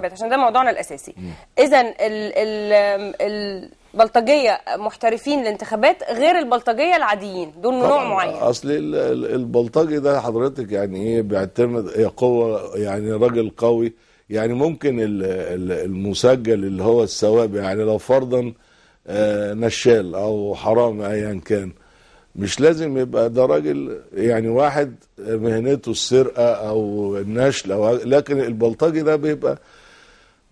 عشان ده موضوعنا الاساسي اذا البلطجيه محترفين الانتخابات غير البلطجيه العاديين دول نوع معين اصل البلطجي ده حضرتك يعني ايه بيعتمد هي قوه يعني راجل قوي يعني ممكن المسجل اللي هو السواب يعني لو فرضا آه، نشال او حرام ايا كان مش لازم يبقى ده راجل يعني واحد مهنته السرقه او النشل او لكن البلطجي ده بيبقى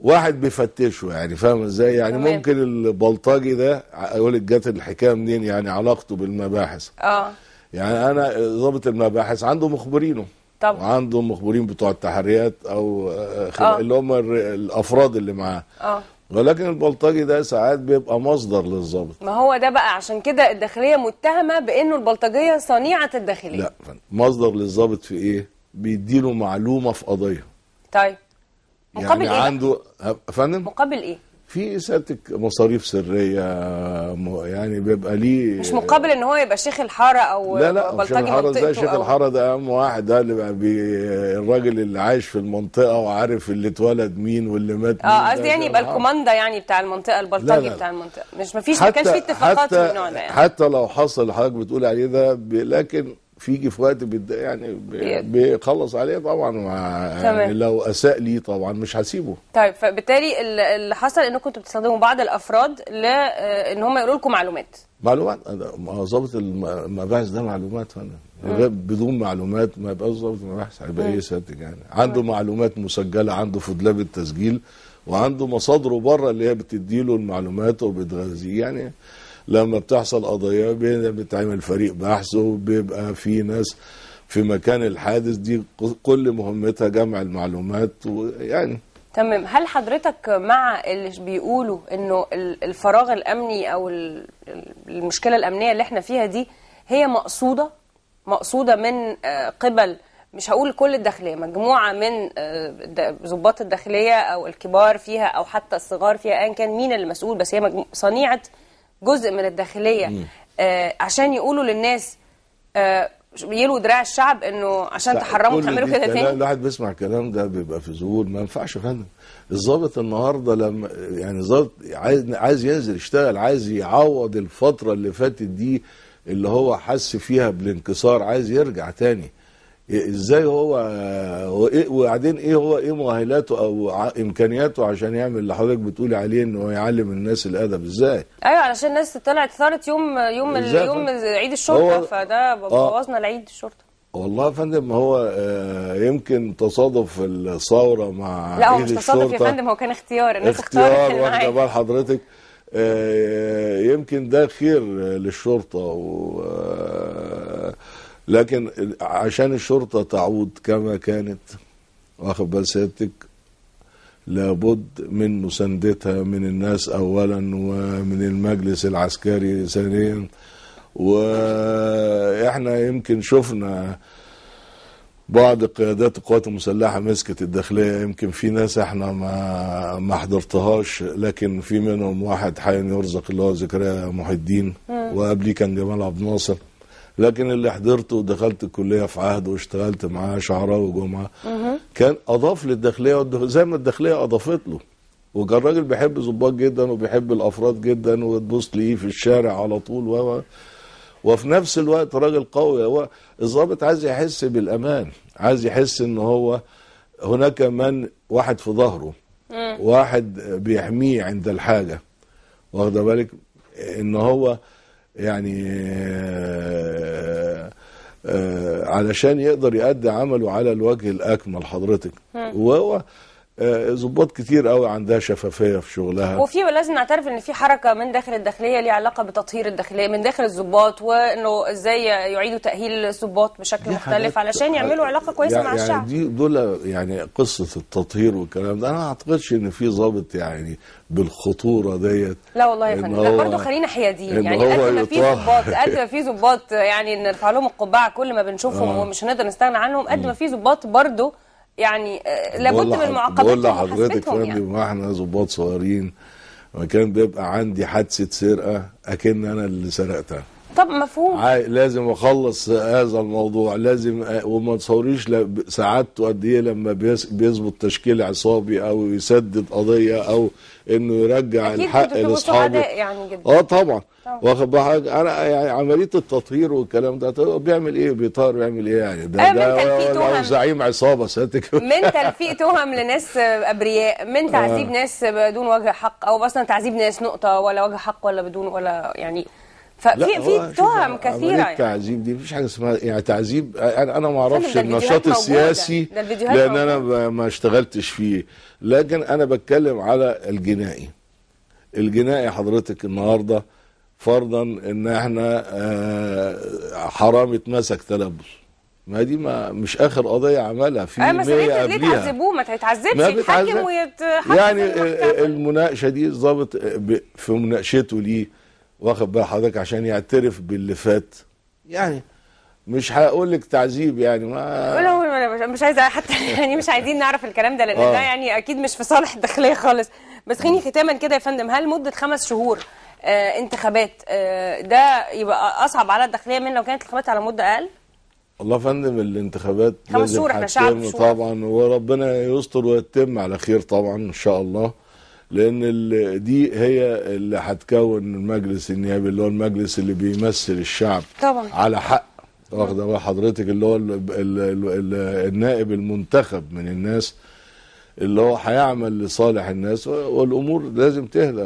واحد بيفتشه يعني فاهم ازاي يعني مم. ممكن البلطجي ده اقول لك جت الحكايه منين يعني علاقته بالمباحث اه يعني انا ضابط المباحث عنده مخبرينه طبعا وعنده مخبرين بتوع التحريات او آه. آه. اللي هم الافراد اللي معاه اه ولكن البلطجي ده ساعات بيبقى مصدر للظابط ما هو ده بقى عشان كده الداخليه متهمه بانه البلطجيه صنيعه الداخليه لا مصدر للظابط في ايه بيديله معلومه في قضيه طيب يعني مقابل يعني إيه؟ عنده فندم مقابل ايه؟ في سيادتك مصاريف سريه يعني بيبقى ليه مش مقابل ان هو يبقى شيخ الحاره او لا لا شيخ الحاره ده شيخ الحاره ده اهم واحد ده اللي بي الراجل اللي عايش في المنطقه وعارف اللي اتولد مين واللي مات مين اه قصدي يعني يبقى الكوماندا يعني بتاع المنطقه البلطجي بتاع المنطقه مش مفيش ما كانش في اتفاقات من النوع ده يعني حتى لو حصل حضرتك بتقول عليه ده لكن فيجي في وقت يعني بيخلص عليه طبعا يعني لو اساء لي طبعا مش هسيبه طيب فبالتالي اللي حصل انكم كنتوا بتستخدموا بعض الافراد لان آه، هم يقولوا لكم معلومات معلومات ظابط المباحث ده معلومات فانا بدون معلومات ما يبقاش ظابط مباحث هيبقى ايه ساتك يعني عنده معلومات مسجله عنده فضلاب التسجيل وعنده مصادره بره اللي هي بتديله المعلومات وبتغذيه يعني لما بتحصل قضايا بتعمل فريق بحث وبيبقى في ناس في مكان الحادث دي كل مهمتها جمع المعلومات ويعني تمام هل حضرتك مع اللي بيقولوا انه الفراغ الامني او المشكله الامنيه اللي احنا فيها دي هي مقصوده مقصوده من آه، قبل مش هقول كل الداخليه مجموعه من آه، ضباط الداخليه او الكبار فيها او حتى الصغار فيها ايا كان مين المسؤول بس هي صنيعه جزء من الداخليه آه عشان يقولوا للناس آه يلو دراع الشعب انه عشان تحرموا تعملوا كده تاني الواحد بيسمع الكلام ده بيبقى في ذهول ما ينفعش يا فندم الظابط النهارده لما يعني الظابط عايز عايز ينزل يشتغل عايز يعوض الفتره اللي فاتت دي اللي هو حس فيها بالانكسار عايز يرجع تاني ازاي هو إيه، وبعدين ايه هو ايه مؤهلاته او امكانياته عشان يعمل اللي حضرتك بتقولي عليه انه يعلم الناس الادب ازاي ايوه علشان الناس طلعت ثارت يوم يوم يوم عيد الشرطه فده آه. بوظنا لعيد الشرطه والله يا فندم هو آه، يمكن تصادف الثوره مع لا هو مش تصادف يا فندم هو كان اختيار الناس اختيار واخده بال حضرتك آه، يمكن ده خير للشرطه و لكن عشان الشرطة تعود كما كانت واخد بال سيادتك لابد من مساندتها من الناس اولا ومن المجلس العسكري ثانيا واحنا يمكن شفنا بعض قيادات القوات المسلحه مسكت الداخليه يمكن في ناس احنا ما ما حضرتهاش لكن في منهم واحد حي يرزق الله ذكرى محي الدين آه. وقبليه كان جمال عبد الناصر لكن اللي حضرته ودخلت الكليه في عهد واشتغلت معاه شعراء وجمعه كان اضاف للداخليه زي ما الداخليه اضافت له وكان راجل بيحب ظباط جدا وبيحب الافراد جدا وتبص ليه في الشارع على طول و وفي نفس الوقت راجل قوي هو الظابط عايز يحس بالامان عايز يحس ان هو هناك من واحد في ظهره واحد بيحميه عند الحاجه واخده بالك ان هو يعني آه، آه، علشان يقدر يؤدي عمله على الوجه الأكمل حضرتك وهو آه، ظباط كتير قوي عندها شفافيه في شغلها وفي لازم نعترف ان في حركه من داخل الداخليه ليها علاقه بتطهير الداخليه من داخل الظباط وانه ازاي يعيدوا تاهيل الظباط بشكل مختلف علشان يعملوا علاقه يعني كويسه يعني مع يعني دي دول يعني قصه التطهير والكلام ده انا ما اعتقدش ان في ظابط يعني بالخطوره ديت لا والله يا فندم لا برضه خلينا حياديين يعني قد ما في ظباط قد ما في ظباط يعني نرفع لهم القبعه كل ما بنشوفهم آه. ومش هنقدر نستغنى عنهم قد ما في ظباط برضه يعني آه، لابد من معاقبة بقول لحضرتك يعني. واحنا ظباط صغيرين وكان بيبقى عندي حادثه سرقه اكن انا اللي سرقتها طب مفهوم لازم اخلص هذا الموضوع لازم آه، وما تصوريش سعادته قد ايه لما بيظبط تشكيل عصابي او يسدد قضيه او انه يرجع الحق لاصحابه يعني جدا اه طبعا واخد بالك انا يعني عمليه التطهير والكلام ده طيب بيعمل ايه بيطهر بيعمل ايه يعني ده آه، ده لو زعيم عصابه ساتك من تلفيق تهم لناس ابرياء من تعذيب آه. ناس بدون وجه حق او اصلا تعذيب ناس نقطه ولا وجه حق ولا بدون ولا يعني ففي في تهم كثيره يعني تعذيب دي مفيش حاجه اسمها يعني تعذيب انا انا ما اعرفش النشاط السياسي لان انا ما اشتغلتش فيه لكن انا بتكلم على الجنائي الجنائي حضرتك النهارده فرضا ان احنا آه، حرام اتمسك تلبس ما دي ما مش اخر قضيه عملها في آه 100 قبليها تعذبوه ما تعذبش يتحكم ويتحكم يعني المناقشه دي الظابط في مناقشته ليه واخد بال حضرتك عشان يعترف باللي فات يعني مش هقول لك تعذيب يعني ما ولا ولا مش عايزه حتى يعني مش عايزين نعرف الكلام ده لان ده آه. يعني اكيد مش في صالح الداخليه خالص بس خليني ختاما كده يا فندم هل مده خمس شهور آه انتخابات آه ده يبقى اصعب على الداخليه من لو كانت الانتخابات على مده اقل؟ والله يا فندم الانتخابات خمس شهور احنا شعب طبعا وربنا يستر ويتم على خير طبعا ان شاء الله لان دي هي اللي هتكون المجلس النيابي اللي هو المجلس اللي بيمثل الشعب طبعا على حق واخده بال حضرتك اللي هو الـ الـ الـ النائب المنتخب من الناس اللي هو هيعمل لصالح الناس والامور لازم تهدى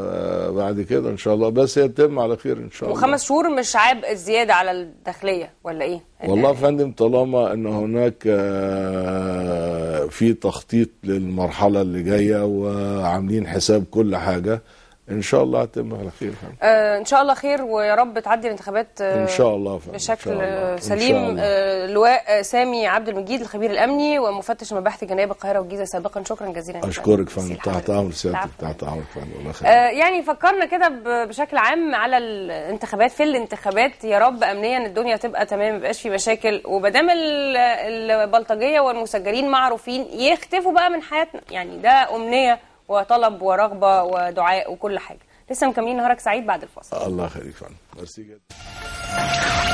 بعد كده ان شاء الله بس هي تتم على خير ان شاء الله وخمس شهور مش عاب زياده على الداخليه ولا ايه؟ والله يا فندم طالما ان هناك آه، في تخطيط للمرحله اللي جايه وعاملين حساب كل حاجه ان شاء الله هتتم على خير آه ان شاء الله خير ويا رب تعدي الانتخابات آه ان شاء الله فعلا. بشكل إن شاء الله. سليم إن شاء الله. آه لواء آه، سامي عبد المجيد الخبير الامني ومفتش مباحث الجنائيه بالقاهره والجيزه سابقا شكرا جزيلا اشكرك فندم تحت امر سيادتك تحت امرك فندم الله خير آه يعني فكرنا كده بشكل عام على الانتخابات في الانتخابات يا رب امنيا الدنيا تبقى تمام ما يبقاش في مشاكل وبدام البلطجيه والمسجلين معروفين يختفوا بقى من حياتنا يعني ده امنيه وطلب ورغبه ودعاء وكل حاجه لسه مكملين نهارك سعيد بعد الفاصل الله يخليك فعلا ميرسي جدا